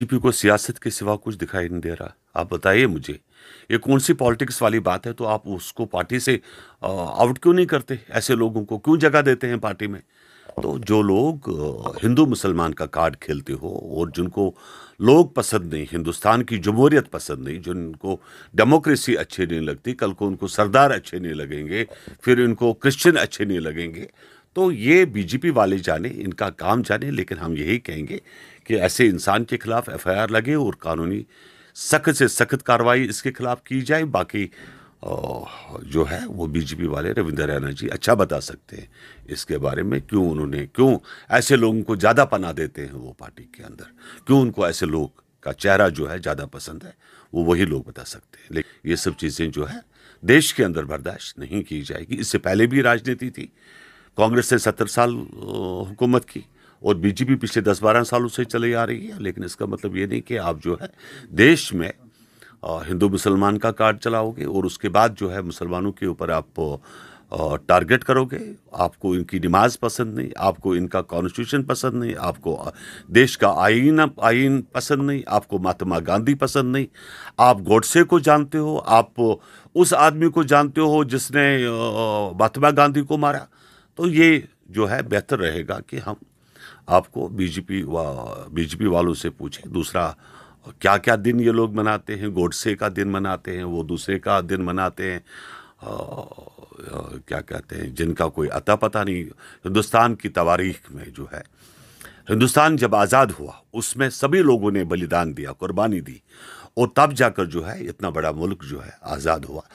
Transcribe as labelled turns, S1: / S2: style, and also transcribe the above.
S1: BJP को सियासत के सिवा कुछ दिखाई नहीं दे रहा आप बताइए मुझे ये कौन सी पॉलिटिक्स वाली बात है तो आप उसको पार्टी से आउट क्यों नहीं करते ऐसे लोगों को क्यों जगह देते हैं पार्टी में तो जो लोग हिंदू मुसलमान का कार्ड खेलते हो और जिनको लोग पसंद नहीं हिंदुस्तान की जमहूरियत पसंद नहीं जिनको डेमोक्रेसी अच्छी नहीं लगती कल को उनको सरदार अच्छे नहीं लगेंगे फिर इनको क्रिश्चियन अच्छे नहीं लगेंगे तो ये बीजेपी वाले जाने इनका काम जाने लेकिन हम यही कहेंगे कि ऐसे इंसान के खिलाफ एफआईआर लगे और कानूनी सख्त से सख्त कार्रवाई इसके खिलाफ की जाए बाकी जो है वो बीजेपी वाले रविंद्र रैना जी अच्छा बता सकते हैं इसके बारे में क्यों उन्होंने क्यों ऐसे लोगों को ज़्यादा पना देते हैं वो पार्टी के अंदर क्यों उनको ऐसे लोग का चेहरा जो है ज़्यादा पसंद है वो वही लोग बता सकते हैं लेकिन ये सब चीज़ें जो है देश के अंदर बर्दाश्त नहीं की जाएगी इससे पहले भी राजनीति थी कांग्रेस ने सत्तर साल हुकूमत की और बीजेपी पिछले दस बारह सालों से चली आ रही है लेकिन इसका मतलब ये नहीं कि आप जो है देश में हिंदू मुसलमान का कार्ड चलाओगे और उसके बाद जो है मुसलमानों के ऊपर आप टारगेट करोगे आपको इनकी नमाज पसंद नहीं आपको इनका कॉन्स्टिट्यूशन पसंद नहीं आपको देश का आइन आइन पसंद नहीं आपको महात्मा गांधी पसंद नहीं आप गोडसे को जानते हो आप उस आदमी को जानते हो जिसने महात्मा गांधी को मारा तो ये जो है बेहतर रहेगा कि हम आपको बीजेपी वा बीजेपी वालों से पूछें दूसरा क्या क्या दिन ये लोग मनाते हैं गोडसे का दिन मनाते हैं वो दूसरे का दिन मनाते हैं आ, क्या कहते हैं जिनका कोई अता पता नहीं हिंदुस्तान की तवारीख में जो है हिंदुस्तान जब आज़ाद हुआ उसमें सभी लोगों ने बलिदान दिया कुर्बानी दी और तब जाकर जो है इतना बड़ा मुल्क जो है आज़ाद हुआ